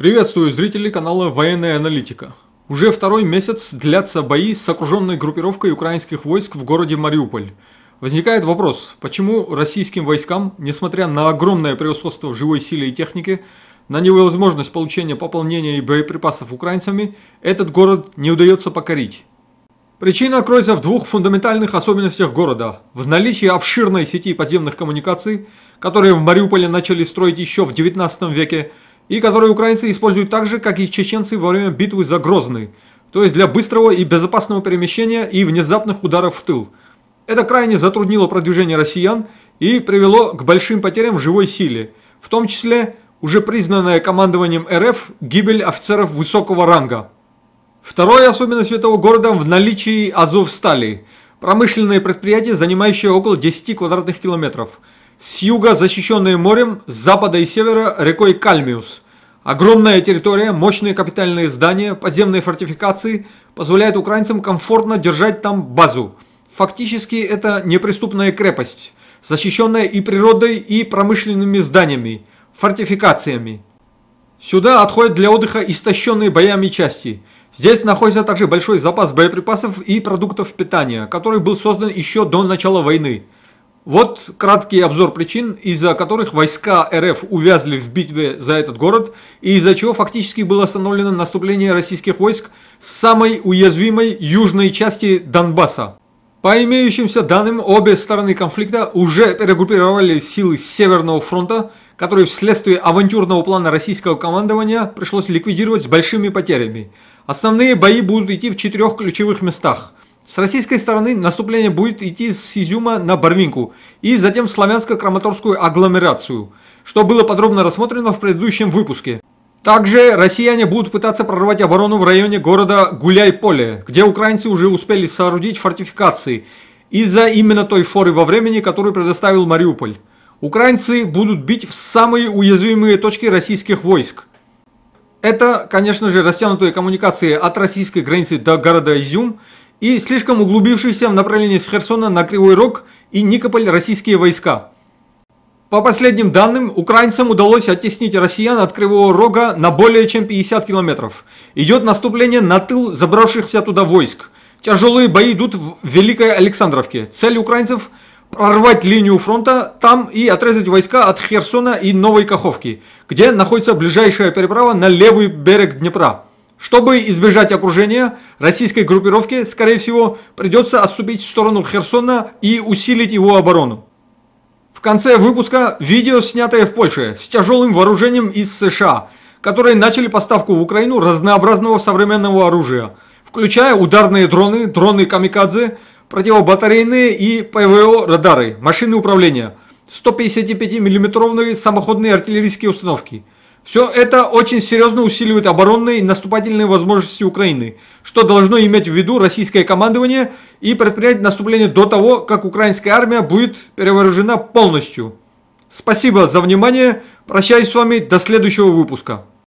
Приветствую зрителей канала «Военная аналитика». Уже второй месяц длятся бои с окруженной группировкой украинских войск в городе Мариуполь. Возникает вопрос, почему российским войскам, несмотря на огромное превосходство в живой силе и технике, на невозможность получения пополнения и боеприпасов украинцами, этот город не удается покорить? Причина кроется в двух фундаментальных особенностях города. В наличии обширной сети подземных коммуникаций, которые в Мариуполе начали строить еще в 19 веке, и которые украинцы используют так же, как и чеченцы во время битвы за Грозный, то есть для быстрого и безопасного перемещения и внезапных ударов в тыл. Это крайне затруднило продвижение россиян и привело к большим потерям в живой силе, в том числе уже признанная командованием РФ гибель офицеров высокого ранга. Второй особенностью этого города в наличии Азовстали – промышленное предприятие, занимающее около 10 квадратных километров – с юга защищенные морем, с запада и севера рекой Кальмиус. Огромная территория, мощные капитальные здания, подземные фортификации позволяют украинцам комфортно держать там базу. Фактически это неприступная крепость, защищенная и природой, и промышленными зданиями, фортификациями. Сюда отходят для отдыха истощенные боями части. Здесь находится также большой запас боеприпасов и продуктов питания, который был создан еще до начала войны. Вот краткий обзор причин, из-за которых войска РФ увязли в битве за этот город и из-за чего фактически было остановлено наступление российских войск с самой уязвимой южной части Донбасса. По имеющимся данным, обе стороны конфликта уже перегруппировали силы Северного фронта, который вследствие авантюрного плана российского командования пришлось ликвидировать с большими потерями. Основные бои будут идти в четырех ключевых местах – с российской стороны наступление будет идти с Изюма на Барвинку и затем в славянско-краматорскую агломерацию, что было подробно рассмотрено в предыдущем выпуске. Также россияне будут пытаться прорвать оборону в районе города Гуляй-Поле, где украинцы уже успели соорудить фортификации из-за именно той форы во времени, которую предоставил Мариуполь. Украинцы будут бить в самые уязвимые точки российских войск. Это, конечно же, растянутые коммуникации от российской границы до города Изюм и слишком углубившиеся в направлении с Херсона на Кривой Рог и Никополь российские войска. По последним данным, украинцам удалось оттеснить россиян от Кривого Рога на более чем 50 километров. Идет наступление на тыл забравшихся туда войск. Тяжелые бои идут в Великой Александровке. Цель украинцев – прорвать линию фронта там и отрезать войска от Херсона и Новой Каховки, где находится ближайшая переправа на левый берег Днепра. Чтобы избежать окружения, российской группировке, скорее всего, придется отступить в сторону Херсона и усилить его оборону. В конце выпуска видео, снятое в Польше с тяжелым вооружением из США, которые начали поставку в Украину разнообразного современного оружия, включая ударные дроны, дроны «Камикадзе», противобатарейные и ПВО-радары, машины управления, 155 миллиметровые самоходные артиллерийские установки – все это очень серьезно усиливает оборонные и наступательные возможности Украины, что должно иметь в виду российское командование и предпринять наступление до того, как украинская армия будет перевооружена полностью. Спасибо за внимание, прощаюсь с вами до следующего выпуска.